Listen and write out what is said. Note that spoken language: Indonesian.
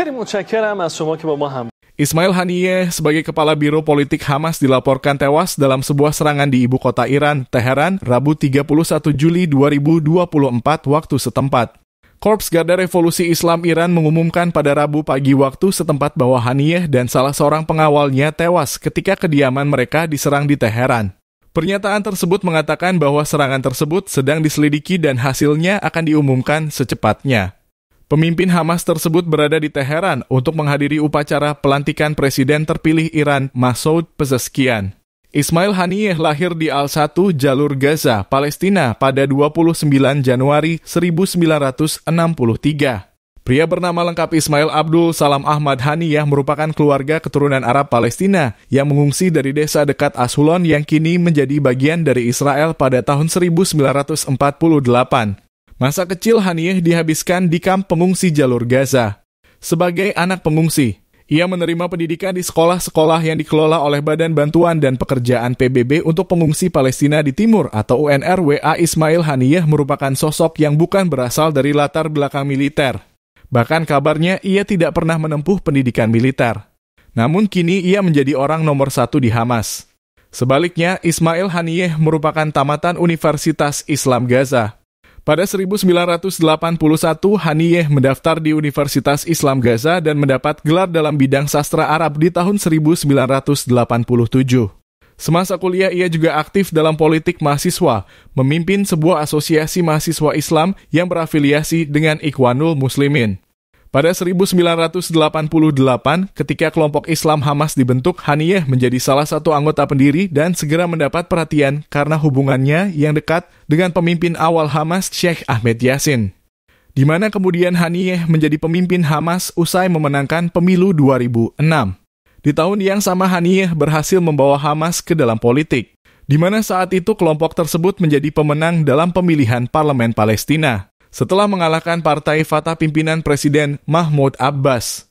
خیلی متشکرم از شما که با ما هم Ismail Haniyeh sebagai kepala Biro Politik Hamas dilaporkan tewas dalam sebuah serangan di ibu kota Iran, Teheran, Rabu 31 Juli 2024 waktu setempat. Korps Garda Revolusi Islam Iran mengumumkan pada Rabu pagi waktu setempat bahwa Haniyeh dan salah seorang pengawalnya tewas ketika kediaman mereka diserang di Teheran. Pernyataan tersebut mengatakan bahwa serangan tersebut sedang diselidiki dan hasilnya akan diumumkan secepatnya. Pemimpin Hamas tersebut berada di Teheran untuk menghadiri upacara pelantikan Presiden terpilih Iran Masoud Pezeshkian. Ismail Haniyeh lahir di Al-1, Jalur Gaza, Palestina pada 29 Januari 1963. Pria bernama lengkap Ismail Abdul Salam Ahmad Haniyah merupakan keluarga keturunan Arab Palestina yang mengungsi dari desa dekat Ashulon yang kini menjadi bagian dari Israel pada tahun 1948. Masa kecil Haniyeh dihabiskan di kamp pengungsi jalur Gaza. Sebagai anak pengungsi, ia menerima pendidikan di sekolah-sekolah yang dikelola oleh Badan Bantuan dan Pekerjaan PBB untuk Pengungsi Palestina di Timur atau UNRWA Ismail Haniyeh merupakan sosok yang bukan berasal dari latar belakang militer. Bahkan kabarnya ia tidak pernah menempuh pendidikan militer. Namun kini ia menjadi orang nomor satu di Hamas. Sebaliknya, Ismail Haniyeh merupakan tamatan Universitas Islam Gaza. Pada 1981, Haniyeh mendaftar di Universitas Islam Gaza dan mendapat gelar dalam bidang sastra Arab di tahun 1987. Semasa kuliah ia juga aktif dalam politik mahasiswa, memimpin sebuah asosiasi mahasiswa Islam yang berafiliasi dengan Ikhwanul Muslimin. Pada 1988, ketika kelompok Islam Hamas dibentuk, Haniyeh menjadi salah satu anggota pendiri dan segera mendapat perhatian karena hubungannya yang dekat dengan pemimpin awal Hamas, Sheikh Ahmed Yassin. Di mana kemudian Haniyeh menjadi pemimpin Hamas usai memenangkan pemilu 2006. Di tahun yang sama Haniyeh berhasil membawa Hamas ke dalam politik, di mana saat itu kelompok tersebut menjadi pemenang dalam pemilihan parlemen Palestina setelah mengalahkan partai Fatah pimpinan Presiden Mahmud Abbas.